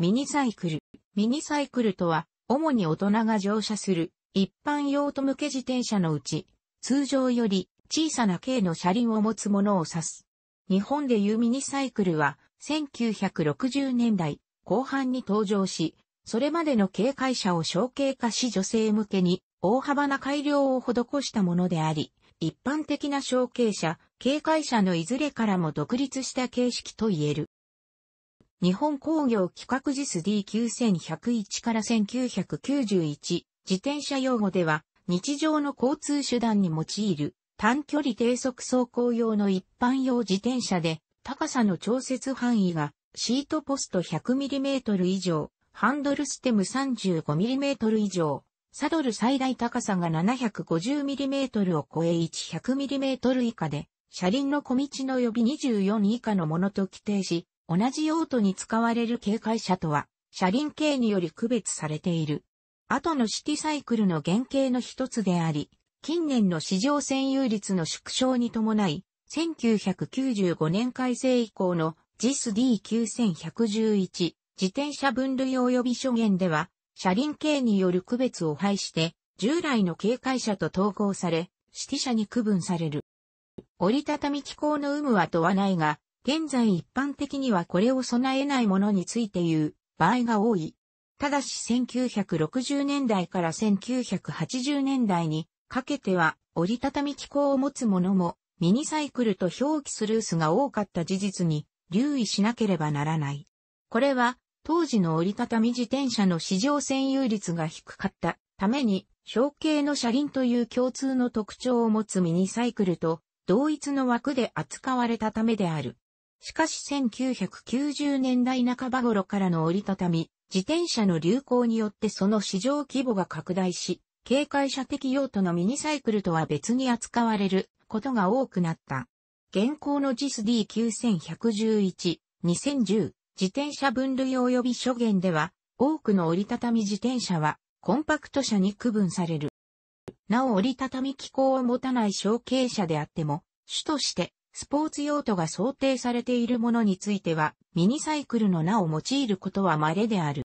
ミニサイクル。ミニサイクルとは、主に大人が乗車する一般用途向け自転車のうち、通常より小さな軽の車輪を持つものを指す。日本でいうミニサイクルは、1960年代後半に登場し、それまでの軽快車を小形化し女性向けに大幅な改良を施したものであり、一般的な小形車、軽快車のいずれからも独立した形式と言える。日本工業企画ジス d 9 1 0 1から1991、自転車用語では、日常の交通手段に用いる短距離低速走行用の一般用自転車で、高さの調節範囲がシートポスト 100mm 以上、ハンドルステム 35mm 以上、サドル最大高さが 750mm を超え 100mm 以下で、車輪の小道の予備24以下のものと規定し、同じ用途に使われる警戒車とは、車輪形により区別されている。後のシティサイクルの原型の一つであり、近年の市場占有率の縮小に伴い、1995年改正以降の JISD9111 自転車分類及び諸言では、車輪形による区別を排して、従来の警戒車と統合され、指揮者に区分される。折りたたみ機構の有無は問わないが、現在一般的にはこれを備えないものについて言う場合が多い。ただし1960年代から1980年代にかけては折りたたみ機構を持つものもミニサイクルと表記するースが多かった事実に留意しなければならない。これは当時の折りたたみ自転車の市場占有率が低かったために小型の車輪という共通の特徴を持つミニサイクルと同一の枠で扱われたためである。しかし1990年代半ば頃からの折りたたみ、自転車の流行によってその市場規模が拡大し、警戒者的用途のミニサイクルとは別に扱われることが多くなった。現行の JISD9111、2010、自転車分類及び諸言では、多くの折りたたみ自転車は、コンパクト車に区分される。なお折りたたみ機構を持たない小径車であっても、主としてスポーツ用途が想定されているものについては、ミニサイクルの名を用いることは稀である。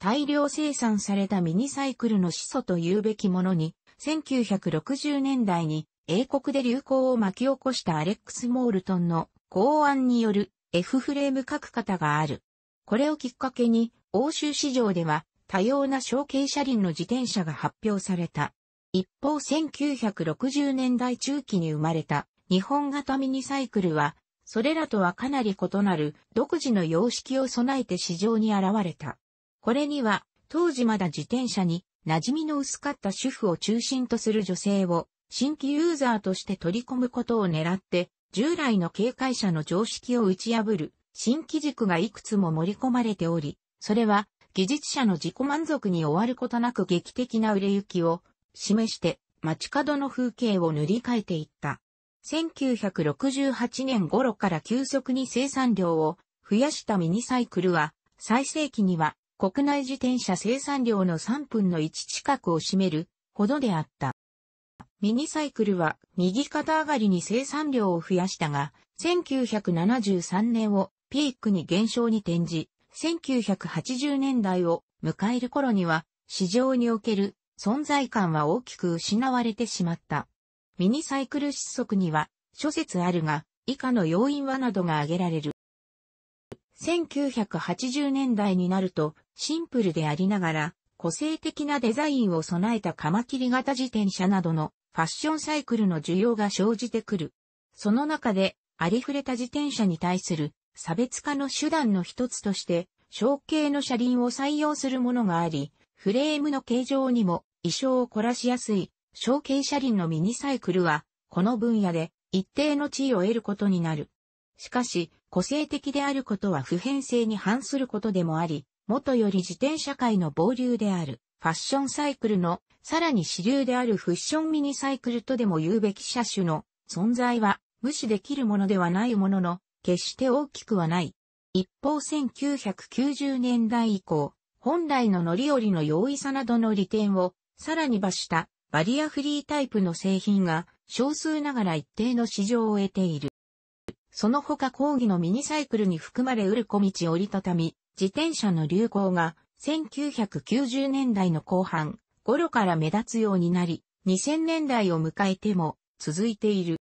大量生産されたミニサイクルの始祖と言うべきものに、1960年代に英国で流行を巻き起こしたアレックス・モールトンの考案による F フレーム書く方がある。これをきっかけに、欧州市場では多様な小径車輪の自転車が発表された。一方1960年代中期に生まれた日本型ミニサイクルは、それらとはかなり異なる独自の様式を備えて市場に現れた。これには、当時まだ自転車に馴染みの薄かった主婦を中心とする女性を新規ユーザーとして取り込むことを狙って、従来の警戒者の常識を打ち破る新規軸がいくつも盛り込まれており、それは技術者の自己満足に終わることなく劇的な売れ行きを示して街角の風景を塗り替えていった。1968年頃から急速に生産量を増やしたミニサイクルは、最盛期には国内自転車生産量の3分の1近くを占めるほどであった。ミニサイクルは右肩上がりに生産量を増やしたが、1973年をピークに減少に転じ、1980年代を迎える頃には市場における存在感は大きく失われてしまった。ミニサイクル失速には諸説あるが、以下の要因はなどが挙げられる。1980年代になると、シンプルでありながら、個性的なデザインを備えたカマキリ型自転車などのファッションサイクルの需要が生じてくる。その中で、ありふれた自転車に対する差別化の手段の一つとして、小型の車輪を採用するものがあり、フレームの形状にも意匠を凝らしやすい小型車輪のミニサイクルは、この分野で一定の地位を得ることになる。しかし、個性的であることは普遍性に反することでもあり、元より自転車界の暴流である、ファッションサイクルの、さらに支流であるフッションミニサイクルとでも言うべき車種の存在は無視できるものではないものの、決して大きくはない。一方1990年代以降、本来の乗り降りの容易さなどの利点をさらに罰したバリアフリータイプの製品が少数ながら一定の市場を得ている。その他講義のミニサイクルに含まれうる小道折りたたみ、自転車の流行が1990年代の後半頃から目立つようになり、2000年代を迎えても続いている。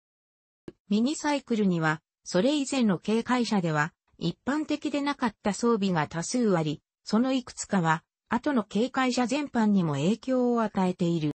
ミニサイクルには、それ以前の警戒車では一般的でなかった装備が多数あり、そのいくつかは後の警戒車全般にも影響を与えている。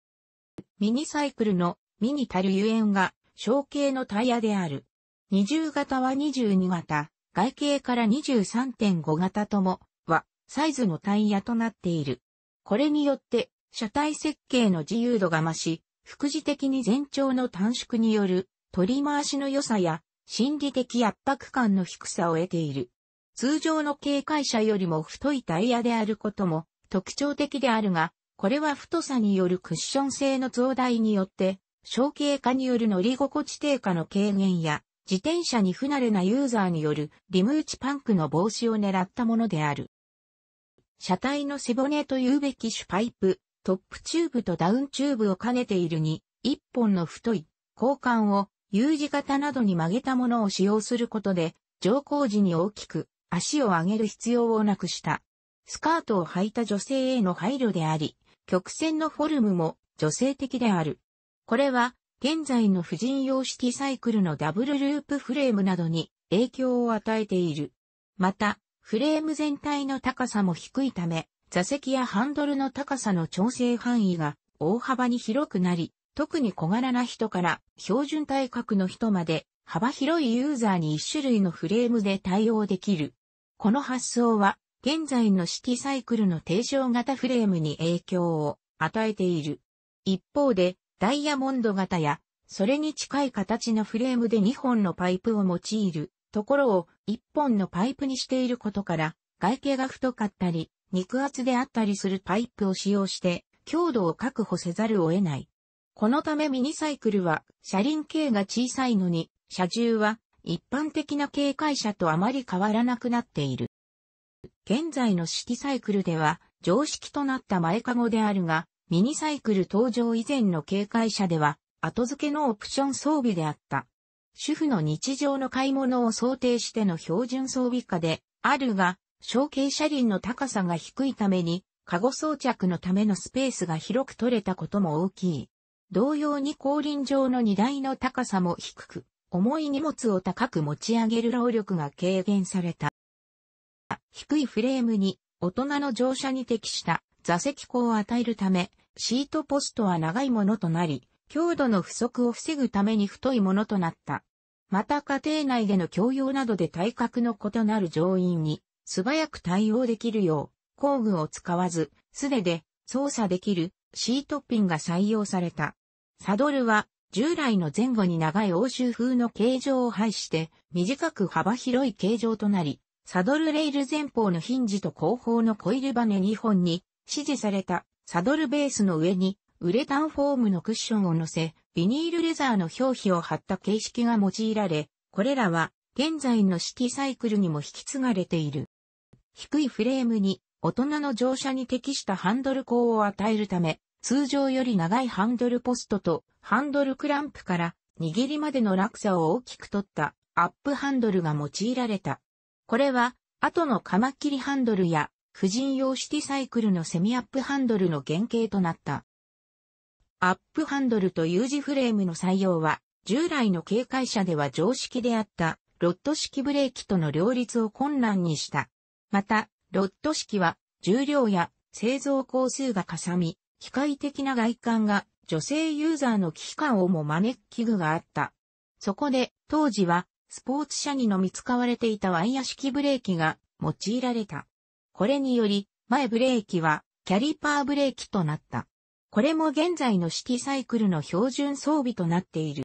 ミニサイクルのミニたるゆえんが小径のタイヤである。20型は22型、外径から23.5型ともはサイズのタイヤとなっている。これによって車体設計の自由度が増し、副次的に全長の短縮による取り回しの良さや心理的圧迫感の低さを得ている。通常の警戒車よりも太いタイヤであることも特徴的であるが、これは太さによるクッション性の増大によって、小径化による乗り心地低下の軽減や、自転車に不慣れなユーザーによるリムーチパンクの防止を狙ったものである。車体の背骨というべき種。パイプ、トップチューブとダウンチューブを兼ねているに、一本の太い、交換を U 字型などに曲げたものを使用することで、乗降時に大きく足を上げる必要をなくした。スカートを履いた女性への配慮であり、曲線のフォルムも女性的である。これは、現在の婦人用式サイクルのダブルループフレームなどに影響を与えている。また、フレーム全体の高さも低いため、座席やハンドルの高さの調整範囲が大幅に広くなり、特に小柄な人から標準体格の人まで幅広いユーザーに一種類のフレームで対応できる。この発想は現在の式サイクルの低床型フレームに影響を与えている。一方で、ダイヤモンド型や、それに近い形のフレームで2本のパイプを用いるところを1本のパイプにしていることから、外径が太かったり、肉厚であったりするパイプを使用して、強度を確保せざるを得ない。このためミニサイクルは、車輪径が小さいのに、車重は一般的な警戒車とあまり変わらなくなっている。現在の式サイクルでは常識となった前かごであるが、ミニサイクル登場以前の警戒車では、後付けのオプション装備であった。主婦の日常の買い物を想定しての標準装備下で、あるが、小径車輪の高さが低いために、カゴ装着のためのスペースが広く取れたことも大きい。同様に後輪上の荷台の高さも低く、重い荷物を高く持ち上げる労力が軽減された。低いフレームに大人の乗車に適した座席高を与えるため、シートポストは長いものとなり、強度の不足を防ぐために太いものとなった。また家庭内での教養などで体格の異なる乗員に素早く対応できるよう工具を使わず素手で操作できるシートピンが採用された。サドルは従来の前後に長い欧州風の形状を排して短く幅広い形状となりサドルレール前方のヒンジと後方のコイルバネ2本に、指示されたサドルベースの上に、ウレタンフォームのクッションを乗せ、ビニールレザーの表皮を貼った形式が用いられ、これらは現在の式サイクルにも引き継がれている。低いフレームに大人の乗車に適したハンドル高を与えるため、通常より長いハンドルポストとハンドルクランプから握りまでの落差を大きく取ったアップハンドルが用いられた。これは、後のカマキリハンドルや、婦人用シティサイクルのセミアップハンドルの原型となった。アップハンドルと U 字フレームの採用は、従来の警戒車では常識であった、ロット式ブレーキとの両立を困難にした。また、ロット式は、重量や製造工数がかさみ、機械的な外観が女性ユーザーの危機感をも招く器具があった。そこで、当時はスポーツ車にのみ使われていたワイヤ式ブレーキが用いられた。これにより、前ブレーキはキャリパーブレーキとなった。これも現在のシティサイクルの標準装備となっている。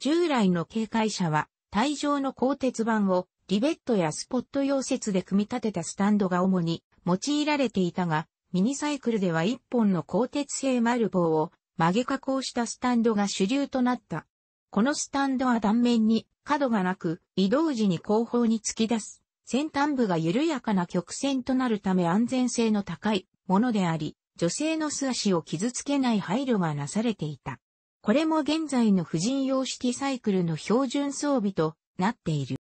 従来の警戒車は、体上の鋼鉄板をリベットやスポット溶接で組み立てたスタンドが主に用いられていたが、ミニサイクルでは1本の鋼鉄製丸棒を曲げ加工したスタンドが主流となった。このスタンドは断面に角がなく、移動時に後方に突き出す。先端部が緩やかな曲線となるため安全性の高いものであり、女性の素足を傷つけない配慮がなされていた。これも現在の婦人用式サイクルの標準装備となっている。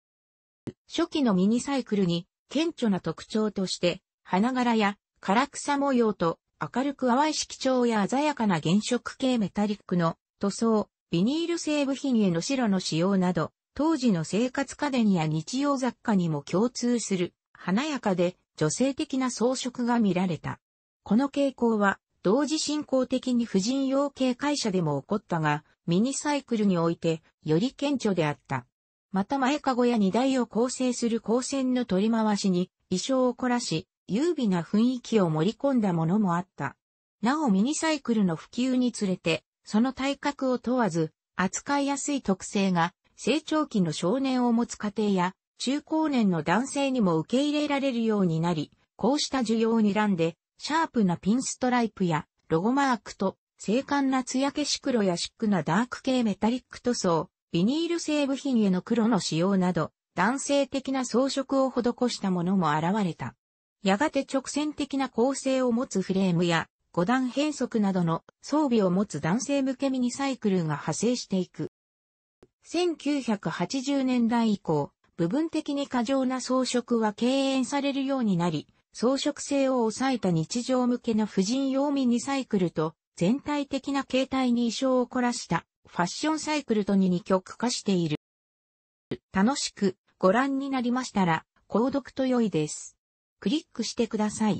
初期のミニサイクルに顕著な特徴として、花柄や唐草模様と明るく淡い色調や鮮やかな原色系メタリックの塗装、ビニール製部品への白の使用など、当時の生活家電や日用雑貨にも共通する華やかで女性的な装飾が見られた。この傾向は同時進行的に婦人用系会社でも起こったが、ミニサイクルにおいてより顕著であった。また前かごや荷台を構成する光線の取り回しに衣装を凝らし、優美な雰囲気を盛り込んだものもあった。なおミニサイクルの普及につれて、その体格を問わず、扱いやすい特性が成長期の少年を持つ家庭や、中高年の男性にも受け入れられるようになり、こうした需要にんで、シャープなピンストライプや、ロゴマークと、精悍な艶消し黒やシックなダーク系メタリック塗装、ビニール製部品への黒の使用など、男性的な装飾を施したものも現れた。やがて直線的な構成を持つフレームや、5段変速などの装備を持つ男性向けミニサイクルが派生していく。1980年代以降、部分的に過剰な装飾は敬遠されるようになり、装飾性を抑えた日常向けの婦人用ミニサイクルと全体的な形態に衣装を凝らしたファッションサイクルとに二極化している。楽しくご覧になりましたら、購読と良いです。クリックしてください。